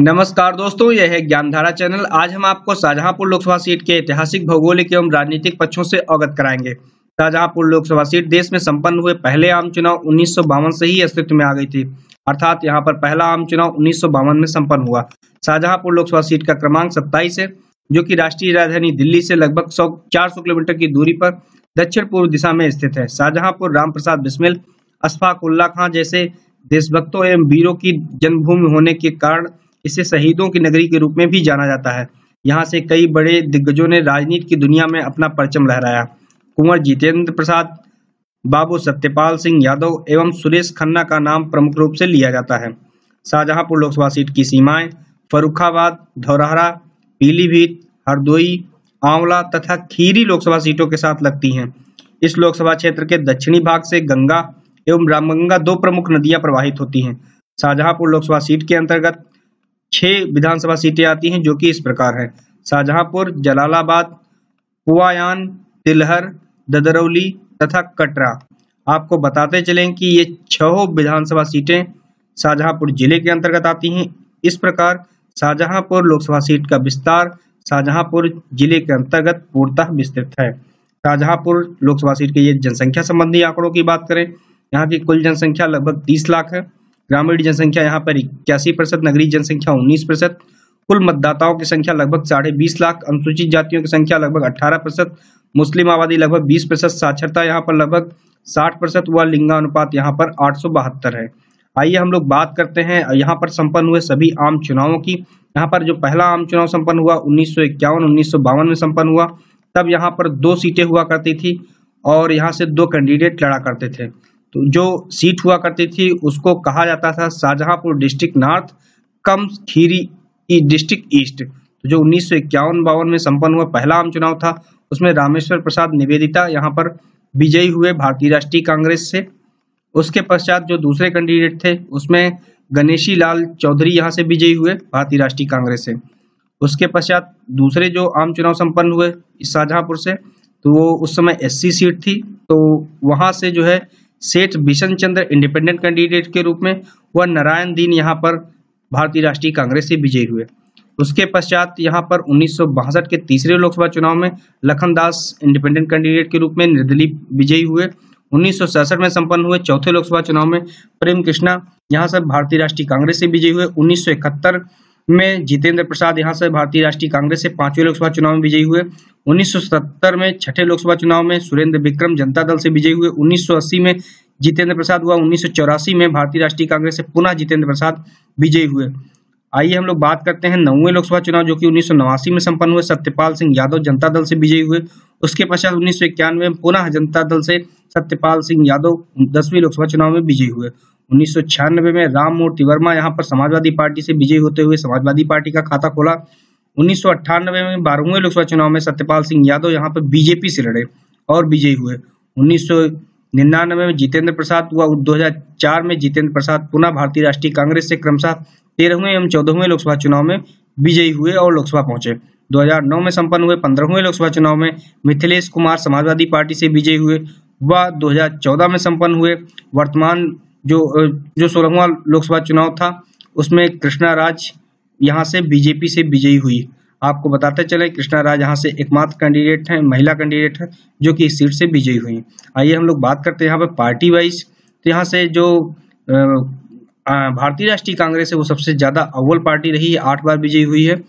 नमस्कार दोस्तों यह है ज्ञानधारा चैनल आज हम आपको शाहजहांपुर लोकसभा सीट के ऐतिहासिक भौगोलिक एवं राजनीतिक पक्षों से अवगत कराएंगे शाहजहांपुर लोकसभा सीट देश में संपन्न हुए पहले आम चुनाव उन्नीस से ही अस्तित्व में आ गई थी अर्थात यहां पर पहला आम चुनाव उन्नीस में संपन्न हुआ शाहजहांपुर लोकसभा सीट का क्रमांक सत्ताईस है जो की राष्ट्रीय राजधानी दिल्ली से लगभग सौ चार किलोमीटर की दूरी पर दक्षिण पूर्व दिशा में स्थित है शाहजहांपुर राम प्रसाद बिस्मिल अशफाक उल्ला खां जैसे देशभक्तों एवं वीरों की जन्मभूमि होने के कारण इसे शहीदों की नगरी के रूप में भी जाना जाता है यहाँ से कई बड़े दिग्गजों ने राजनीति की दुनिया में अपना परचम लहराया कुंवर जितेंद्र प्रसाद बाबू सत्यपाल सिंह यादव एवं सुरेश खन्ना का नाम प्रमुख रूप से लिया जाता है शाहजहांपुर लोकसभा सीट की सीमाएं फरुखाबाद धौरहरा पीलीभीत हरदोई आंवला तथा खीरी लोकसभा सीटों के साथ लगती हैं इस लोकसभा क्षेत्र के दक्षिणी भाग से गंगा एवं रामगंगा दो प्रमुख नदियां प्रवाहित होती हैं शाहजहांपुर लोकसभा सीट के अंतर्गत छह विधानसभा सीटें आती हैं जो कि इस प्रकार है शाहजहांपुर जलालाबाद कुआयान तिलहर ददरौली तथा कटरा आपको बताते चलें कि ये छह विधानसभा सीटें शाहजहांपुर जिले के अंतर्गत आती हैं इस प्रकार शाहजहांपुर लोकसभा सीट का विस्तार शाहजहांपुर जिले के अंतर्गत पूर्णतः विस्तृत है शाहजहांपुर लोकसभा सीट के ये जनसंख्या संबंधी आंकड़ों की बात करें यहाँ की कुल जनसंख्या लगभग तीस लाख है ग्रामीण जनसंख्या यहाँ पर इक्यासी प्रतिशत नगरीय जनसंख्या उन्नीस प्रतिशत कुल मतदाताओं की संख्या लगभग साढ़े बीस लाख अनुसूचित जातियों की संख्या लगभग अठारह प्रतिशत मुस्लिम आबादी लगभग बीस प्रतिशत साक्षरता यहाँ पर लगभग साठ प्रतिशत व लिंगानुपात यहाँ पर आठ सौ बहत्तर है आइए हम लोग बात करते हैं यहाँ पर संपन्न हुए सभी आम चुनावों की यहाँ पर जो पहला आम चुनाव संपन्न हुआ उन्नीस सौ इक्यावन उन्नीस सौ बावन में संपन्न हुआ तब यहाँ पर दो सीटें हुआ करती थी और यहाँ से दो कैंडिडेट लड़ा करते थे तो जो सीट हुआ करती थी उसको कहा जाता था शाहजहांपुर डिस्ट्रिक्ट नॉर्थ कम खीरी डिस्ट्रिक्ट ईस्ट तो जो उन्नीस सौ इक्यावन बावन में संपन्न हुआ पहला आम चुनाव था उसमें रामेश्वर प्रसाद निवेदिता यहाँ पर विजयी हुए भारतीय राष्ट्रीय कांग्रेस से उसके पश्चात जो दूसरे कैंडिडेट थे उसमें गणेशी लाल चौधरी यहाँ से विजयी हुए भारतीय राष्ट्रीय कांग्रेस से उसके पश्चात दूसरे जो आम चुनाव संपन्न हुए शाहजहांपुर से तो वो उस समय एससी सीट थी तो वहां से जो है सेठ बिशन चंद्र इंडिपेंडेंट कैंडिडेट के रूप में व नारायण दीन यहाँ पर भारतीय राष्ट्रीय कांग्रेस से विजयी हुए उसके पश्चात यहाँ पर उन्नीस के तीसरे लोकसभा चुनाव में लखन दास इंडिपेंडेंट कैंडिडेट के रूप में निर्दलीय विजयी हुए उन्नीस में संपन्न हुए चौथे लोकसभा चुनाव में प्रेम कृष्णा यहाँ से भारतीय राष्ट्रीय कांग्रेस से विजयी हुए उन्नीस में जितेंद्र प्रसाद यहाँ से भारतीय राष्ट्रीय कांग्रेस से पांचवें लोकसभा चुनाव में विजयी हुए 1970 में छठे लोकसभा चुनाव में सुरेंद्र विक्रम जनता दल से विजयी हुए 1980 में जितेंद्र प्रसाद हुआ उन्नीस में भारतीय राष्ट्रीय कांग्रेस से पुनः जितेंद्र प्रसाद विजयी हुए आइए हम लोग बात करते हैं नौवे लोकसभा चुनाव जो कि उन्नीस में संपन्न हुए सत्यपाल सिंह यादव जनता दल से विजयी हुए उसके पश्चात उन्नीस में पुनः जनता दल से सत्यपाल सिंह यादव दसवीं लोकसभा चुनाव में विजयी हुए उन्नीस में राम मूर्ति वर्मा यहाँ पर समाजवादी पार्टी से विजयी होते हुए समाजवादी पार्टी का खाता खोला उन्नीस में बारहवें लोकसभा चुनाव में सत्यपाल सिंह यादव यहाँ पर बीजेपी से लड़े और विजयी हुए उन्नीस निन्यानवे में जितेंद्र प्रसाद हुआ 2004 में जितेंद्र प्रसाद पुनः भारतीय राष्ट्रीय कांग्रेस से क्रमशः तेरहवें एवं चौदहवें लोकसभा चुनाव में विजयी हुए और लोकसभा पहुंचे 2009 में संपन्न हुए पंद्रहवें लोकसभा चुनाव में मिथिलेश कुमार समाजवादी पार्टी से विजयी हुए व 2014 में संपन्न हुए वर्तमान जो जो सोलहवा लोकसभा चुनाव था उसमें कृष्णा राज यहाँ से बीजेपी से विजयी हुई आपको बताते चले कृष्णा राज यहाँ से एकमात्र कैंडिडेट हैं महिला कैंडिडेट हैं जो कि इस सीट से विजयी हुई आइए हम लोग बात करते हैं यहाँ पर पार्टी वाइज तो यहाँ से जो भारतीय राष्ट्रीय कांग्रेस है वो सबसे ज़्यादा अव्वल पार्टी रही है आठ बार विजयी हुई है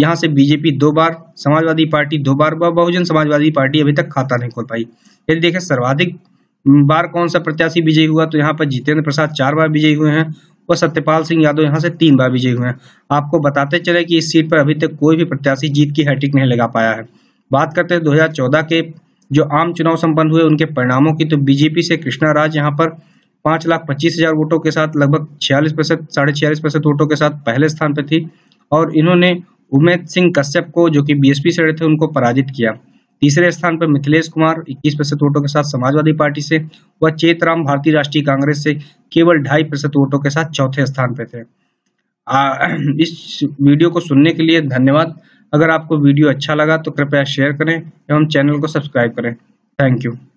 यहाँ से बीजेपी दो बार समाजवादी पार्टी दो बार व बहुजन समाजवादी पार्टी अभी तक खाता नहीं खोल पाई यदि देखें सर्वाधिक बार कौन सा प्रत्याशी विजयी हुआ तो यहाँ पर जितेंद्र प्रसाद चार बार विजयी हुए हैं और सत्यपाल सिंह यादव यहाँ से तीन बार विजयी हुए हैं आपको बताते चले कि इस सीट पर अभी तक कोई भी प्रत्याशी जीत की हैट्रिक नहीं लगा पाया है बात करते हैं चौदह के जो आम चुनाव संपन्न हुए उनके परिणामों की तो बीजेपी से कृष्णा राज यहाँ पर पांच लाख पच्चीस हजार वोटों के साथ लगभग छियालीस प्रतिशत साढ़े छियालीस प्रतिशत वोटों के साथ पहले स्थान पर थी और इन्होंने उमेद सिंह कश्यप को जो कि बीएसपी से थे उनको पराजित किया तीसरे स्थान पर मिथिलेश कुमार 21 प्रतिशत वोटों के साथ समाजवादी पार्टी से व चेतराम भारतीय राष्ट्रीय कांग्रेस से केवल ढाई प्रतिशत वोटों के साथ चौथे स्थान पर थे आ, इस वीडियो को सुनने के लिए धन्यवाद अगर आपको वीडियो अच्छा लगा तो कृपया शेयर करें एवं चैनल को सब्सक्राइब करें थैंक यू